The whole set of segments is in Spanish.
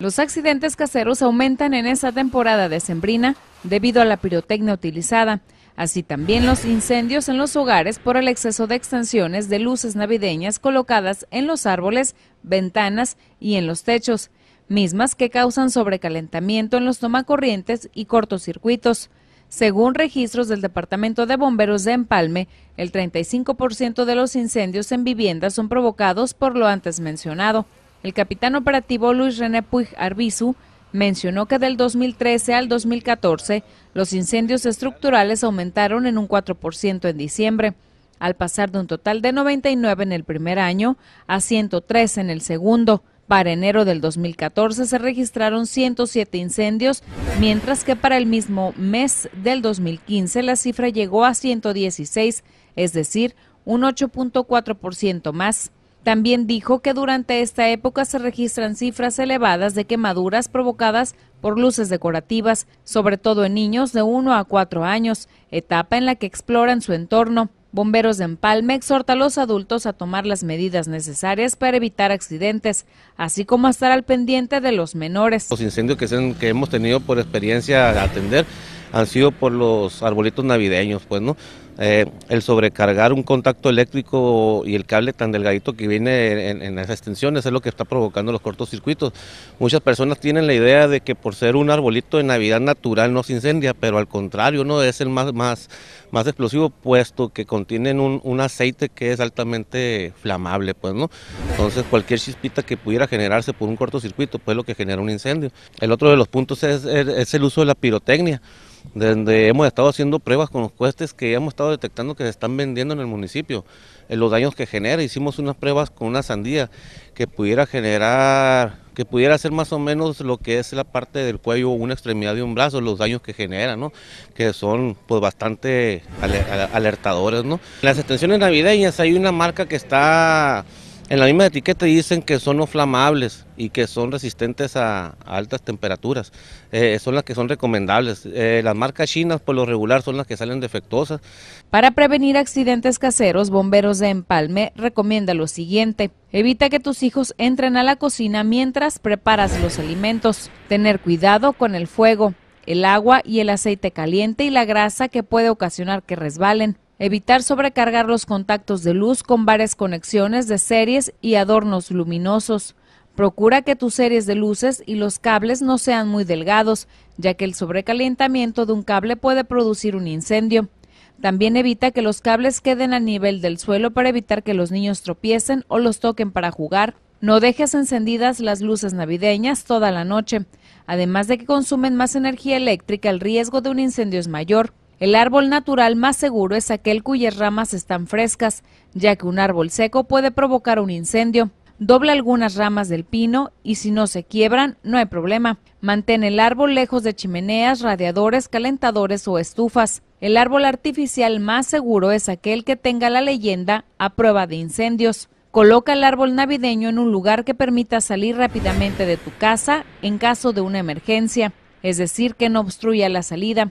Los accidentes caseros aumentan en esa temporada decembrina debido a la pirotecnia utilizada, así también los incendios en los hogares por el exceso de extensiones de luces navideñas colocadas en los árboles, ventanas y en los techos, mismas que causan sobrecalentamiento en los tomacorrientes y cortocircuitos. Según registros del Departamento de Bomberos de Empalme, el 35% de los incendios en viviendas son provocados por lo antes mencionado. El capitán operativo Luis René Puig Arbizu mencionó que del 2013 al 2014 los incendios estructurales aumentaron en un 4% en diciembre, al pasar de un total de 99 en el primer año a 103 en el segundo. Para enero del 2014 se registraron 107 incendios, mientras que para el mismo mes del 2015 la cifra llegó a 116, es decir, un 8.4% más. También dijo que durante esta época se registran cifras elevadas de quemaduras provocadas por luces decorativas, sobre todo en niños de 1 a 4 años, etapa en la que exploran su entorno. Bomberos de Empalme exhorta a los adultos a tomar las medidas necesarias para evitar accidentes, así como a estar al pendiente de los menores. Los incendios que, hemos tenido por experiencia atender han sido por los arbolitos navideños, pues, ¿no? Eh, el sobrecargar un contacto eléctrico y el cable tan delgadito que viene en, en, las extensiones es lo que está provocando los cortocircuitos. Muchas personas tienen la idea de que por ser un arbolito de Navidad natural no se incendia, pero al contrario, no es el más, más, más explosivo, puesto que contienen un, un aceite que es altamente flamable, pues, ¿no? Entonces cualquier chispita que pudiera generarse por un cortocircuito, pues es lo que genera un incendio. El otro de los puntos es, es el uso de la pirotecnia, donde hemos estado haciendo pruebas con los cuestes que hemos estado detectando que se están vendiendo en el municipio, eh, los daños que genera. Hicimos unas pruebas con una sandía que pudiera generar, que pudiera ser más o menos lo que es la parte del cuello, una extremidad de un brazo, los daños que genera, que son pues bastante alertadores. ¿no? las extensiones navideñas hay una marca que está en la misma etiqueta dicen que son no flamables y que son resistentes a, altas temperaturas. Eh, son las que son recomendables. Eh, las marcas chinas por lo regular son las que salen defectuosas. Para prevenir accidentes caseros, Bomberos de Empalme recomienda lo siguiente. Evita que tus hijos entren a la cocina mientras preparas los alimentos. Tener cuidado con el fuego, el agua y el aceite caliente y la grasa que puede ocasionar que resbalen evitar sobrecargar los contactos de luz con varias conexiones de series y adornos luminosos. Procura que tus series de luces y los cables no sean muy delgados, ya que el sobrecalentamiento de un cable puede producir un incendio. También evita que los cables queden a nivel del suelo para evitar que los niños tropiecen o los toquen para jugar. No dejes encendidas las luces navideñas toda la noche. Además de que consumen más energía eléctrica, el riesgo de un incendio es mayor. El árbol natural más seguro es aquel cuyas ramas están frescas, ya que un árbol seco puede provocar un incendio. Dobla algunas ramas del pino y si no se quiebran, no hay problema. Mantén el árbol lejos de chimeneas, radiadores, calentadores o estufas. El árbol artificial más seguro es aquel que tenga la leyenda a prueba de incendios. Coloca el árbol navideño en un lugar que permita salir rápidamente de tu casa en caso de una emergencia, es decir, que no obstruya la salida.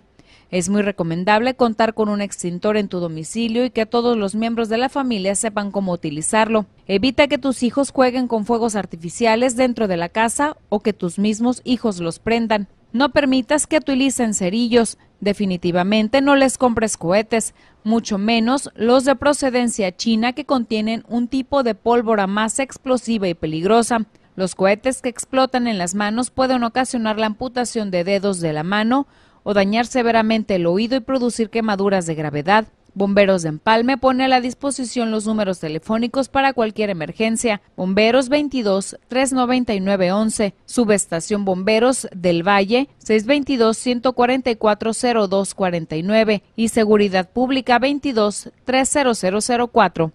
Es muy recomendable contar con un extintor en tu domicilio y que todos los miembros de la familia sepan cómo utilizarlo. Evita que tus hijos jueguen con fuegos artificiales dentro de la casa o que tus mismos hijos los prendan. No permitas que utilicen cerillos. Definitivamente no les compres cohetes, mucho menos los de procedencia china que contienen un tipo de pólvora más explosiva y peligrosa. Los cohetes que explotan en las manos pueden ocasionar la amputación de dedos de la mano, o dañar severamente el oído y producir quemaduras de gravedad. Bomberos de Empalme pone a la disposición los números telefónicos para cualquier emergencia. Bomberos 22 399 11, Subestación Bomberos del Valle 622 144 0249 y Seguridad Pública 22 30004.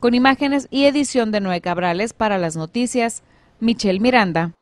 Con imágenes y edición de Noé Cabrales para las noticias, Michelle Miranda.